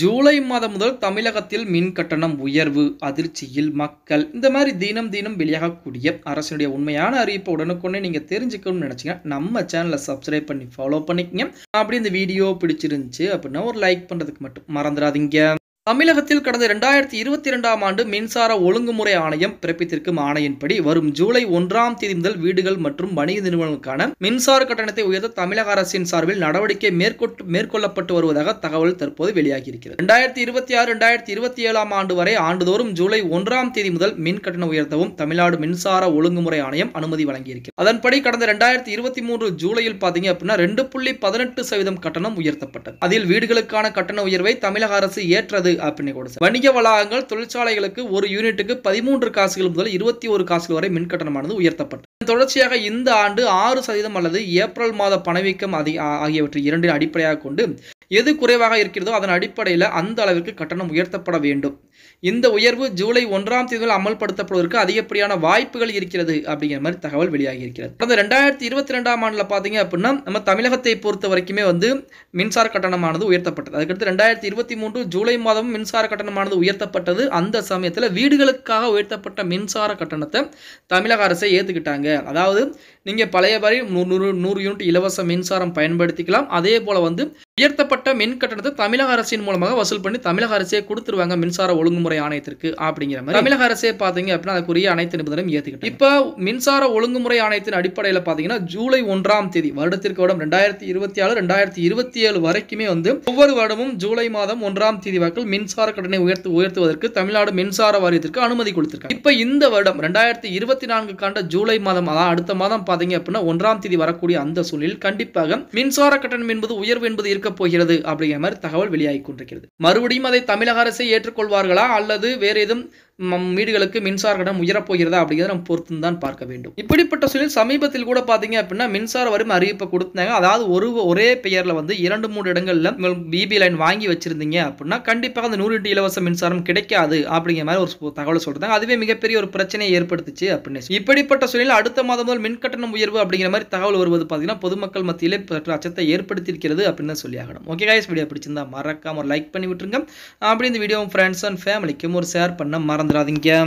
ஜூலை மாதம் முதல் தமிழகத்தில் மின் கட்டணம் உயர்வு அதிர்ச்சியில் மக்கள் இந்த மாதிரி தினம் தினம் வெளியாகக்கூடிய அரசினுடைய உண்மையான அறிவிப்பை உடனுக்குடனே நீங்கள் தெரிஞ்சுக்கணும்னு நினச்சிங்கன்னா நம்ம சேனலை சப்ஸ்கிரைப் பண்ணி ஃபாலோ பண்ணிக்கங்க அப்படி இந்த வீடியோ பிடிச்சிருந்துச்சு அப்படின்னா ஒரு லைக் பண்ணுறதுக்கு மட்டும் மறந்துடாதீங்க தமிழகத்தில் கடந்த இரண்டாயிரத்தி இருபத்தி இரண்டாம் ஆண்டு மின்சார ஒழுங்குமுறை ஆணையம் பிறப்பித்திருக்கும் ஆணையின்படி வரும் ஜூலை ஒன்றாம் தேதி முதல் வீடுகள் மற்றும் வணிக நிறுவனங்களுக்கான மின்சார கட்டணத்தை உயர்த்த தமிழக அரசின் சார்பில் நடவடிக்கை மேற்கொள்ளப்பட்டு வருவதாக தகவல் தற்போது வெளியாகியிருக்கிறது இரண்டாயிரத்தி இருபத்தி ஆறு இரண்டாயிரத்தி இருபத்தி ஏழாம் ஆண்டு வரை ஆண்டுதோறும் ஜூலை ஒன்றாம் தேதி முதல் மின் கட்டணம் உயர்த்தவும் தமிழ்நாடு மின்சார ஒழுங்குமுறை ஆணையம் அனுமதி வழங்கியிருக்கிறது அதன்படி கடந்த இரண்டாயிரத்தி இருபத்தி மூன்று ஜூலையில் பார்த்தீங்க அப்படின்னா ரெண்டு புள்ளி பதினெட்டு சதவீதம் கட்டணம் உயர்த்தப்பட்டது அதில் வீடுகளுக்கான கட்டண உயர்வை தமிழக அரசு ஏற்றது அப்படின்னு வணிக வளாகங்கள் தொழிற்சாலைகளுக்கு ஒரு யூனிட்டுக்கு பதிமூன்று காசுகள் முதல் இருபத்தி ஒரு காசுகள் வரை மின் கட்டணமானது உயர்த்தப்பட்டது தொடர்ச்சியாக இந்த ஆண்டு ஆறு சதவீதம் அல்லது ஏப்ரல் மாத பணவீக்கம் அதிக ஆகியவற்றை இரண்டின் அடிப்படையாக கொண்டு எது குறைவாக இருக்கிறதோ அதன் அடிப்படையில் அந்த அளவிற்கு கட்டணம் உயர்த்தப்பட வேண்டும் இந்த உயர்வு ஜூலை ஒன்றாம் தேதியில் அமல்படுத்தப்படுவதற்கு அதிகப்படியான வாய்ப்புகள் இருக்கிறது அப்படிங்கிற மாதிரி தகவல் வெளியாகி இருக்கிறது கடந்த ரெண்டாயிரத்தி இருபத்தி ரெண்டாம் ஆண்டில் பார்த்தீங்க அப்படின்னா நம்ம தமிழகத்தை பொறுத்த வரைக்குமே வந்து மின்சார கட்டணமானது உயர்த்தப்பட்டது அதுக்கடுத்து ரெண்டாயிரத்தி இருபத்தி மூன்று ஜூலை மாதமும் மின்சார கட்டணமானது உயர்த்தப்பட்டது அந்த சமயத்தில் வீடுகளுக்காக உயர்த்தப்பட்ட மின்சார கட்டணத்தை தமிழக அரசை ஏற்றுக்கிட்டாங்க அதாவது நீங்கள் பழைய வரை நூறு நூறு யூனிட் இலவச மின்சாரம் பயன்படுத்திக்கலாம் அதே போல் வந்து உயர்த்தப்பட்ட மின் கட்டணத்தை தமிழக அரசின் மூலமாக வசூல் பண்ணி தமிழக அரசே கொடுத்துருவாங்க மின்சார ஒழுங்குமுறை ஆணையத்திற்கு அப்படிங்கிற மாதிரி தமிழக அரசே பார்த்தீங்க அப்படின்னா அதுக்குரிய அனைத்து நிபந்தனையும் ஏற்றுக்கிட்டு இப்போ மின்சார ஒழுங்குமுறை ஆணையத்தின் அடிப்படையில் பார்த்தீங்கன்னா ஜூலை ஒன்றாம் தேதி வருடத்திற்கு வருடம் ரெண்டாயிரத்தி இருபத்தி ஆறு ரெண்டாயிரத்தி இருபத்தி ஏழு வரைக்குமே வந்து ஒவ்வொரு வருடமும் ஜூலை மாதம் ஒன்றாம் தேதி வாக்கில் மின்சார கட்டணை உயர்த்து உயர்த்துவதற்கு தமிழ்நாடு மின்சார வாரியத்திற்கு அனுமதி கொடுத்திருக்காங்க இப்போ இந்த வருடம் ரெண்டாயிரத்தி இருபத்தி நான்கு காண்ட ஜூலை மாதம் அதான் அடுத்த மாதம் பார்த்தீங்க அப்படின்னா ஒன்றாம் தேதி வரக்கூடிய அந்த சூழலில் கண்டிப்பாக மின்சார கட்டணம் என்பது உயர்வு என்பது இருக்க இருக்கப் போகிறது அப்படிங்கிற மாதிரி தகவல் வெளியாகி கொண்டிருக்கிறது மறுபடியும் அதை தமிழக அரசை ஏற்றுக்கொள்வார்களா அல்லது வேறு எதுவும் வீடுகளுக்கு மின்சார கடன் உயரப்போகிறதா அப்படிங்கிறத நம்ம பொறுத்து தான் பார்க்க வேண்டும் இப்படிப்பட்ட சூழல் சமீபத்தில் கூட பார்த்தீங்க அப்படின்னா மின்சார வரும் அறிவிப்பை கொடுத்தாங்க அதாவது ஒரு ஒரே பெயரில் வந்து இரண்டு மூணு இடங்களில் பிபி லைன் வாங்கி வச்சிருந்தீங்க அப்படின்னா கண்டிப்பாக அந்த நூறு இலவச மின்சாரம் கிடைக்காது அப்படிங்கிற மாதிரி ஒரு தகவல் சொல்றாங்க அதுவே மிகப்பெரிய ஒரு பிரச்சனையை ஏற்படுத்துச்சு அப்படின்னு இப்படிப்பட்ட சூழலில் அடுத்த மாதம் முதல் மின்கட்டணம் உயர்வு அப்படிங்கிற மாதிரி தகவல் வருவது பார்த்தீங்கன்னா பொதுமக்கள் மத்தியிலே அச்சத்தை ஏற்படுத்தியிருக்கிறது அப்படின்னு சொல்லி ஆகணும் ஓகே காய்ஸ் வீடியோ பிடிச்சிருந்தா மறக்காமல் லைக் பண்ணி விட்டுருங்க அப்படி இந்த வீடியோ ஃப்ரெண்ட்ஸ் அண்ட் ஃபேமிலிக்கும் ஒரு ஷேர் பண்ண மறந்துடாதீங்க